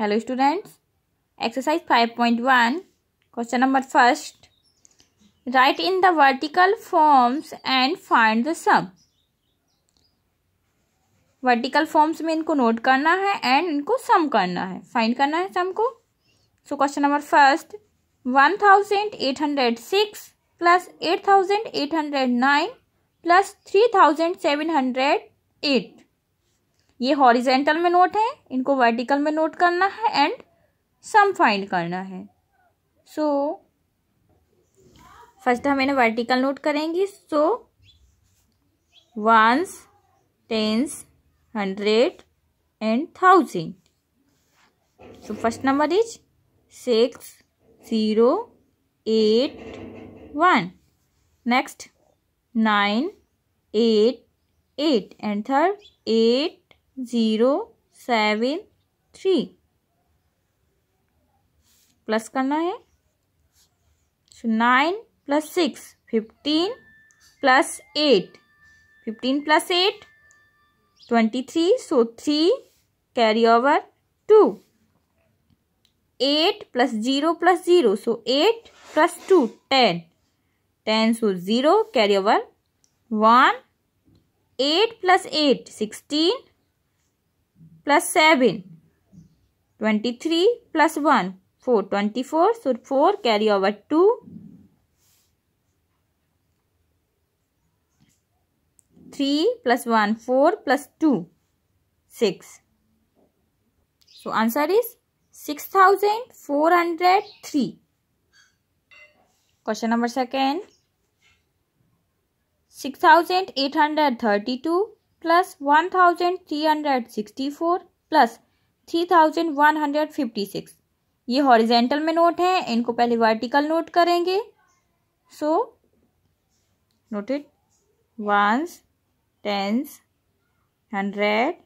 hello students exercise five point one question number first write in the vertical forms and find the sum vertical forms में इनको note करना है and इनको सम करना है find करना है सम को so question number first one thousand eight hundred six plus eight thousand eight hundred nine plus three thousand seven hundred eight ये हॉरिजेंटल में नोट है इनको वर्टिकल में नोट करना है एंड सम फाइंड करना है सो फर्स्ट हम इन्हें वर्टिकल नोट करेंगे so ones tens hundred and thousand so first number is six zero eight one next nine eight eight and third eight zero seven three plus करना है so nine plus six fifteen plus eight fifteen plus eight twenty three so three carry over two eight plus zero plus zero so eight plus two ten ten so zero carry over one eight plus eight sixteen plus 7 23 plus 1 4 24 so 4 carry over 2 3 plus 1 4 plus 2 6 so answer is 6403 question number second 6832 plus one thousand three hundred sixty four plus three thousand one hundred fifty six ये horizontal में note हैं इनको पहले vertical note करेंगे so noted ones tens hundred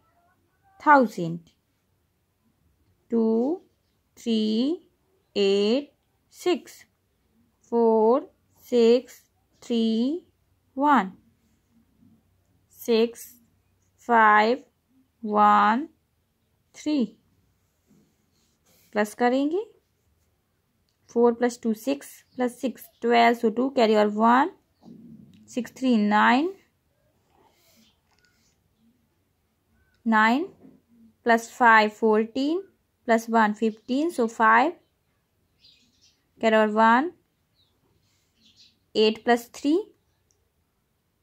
thousand two three eight six four six three one six five one three plus करेंगे four plus two six plus six twelve so two carry और one six three nine nine plus five fourteen plus one fifteen so five carry और one eight plus three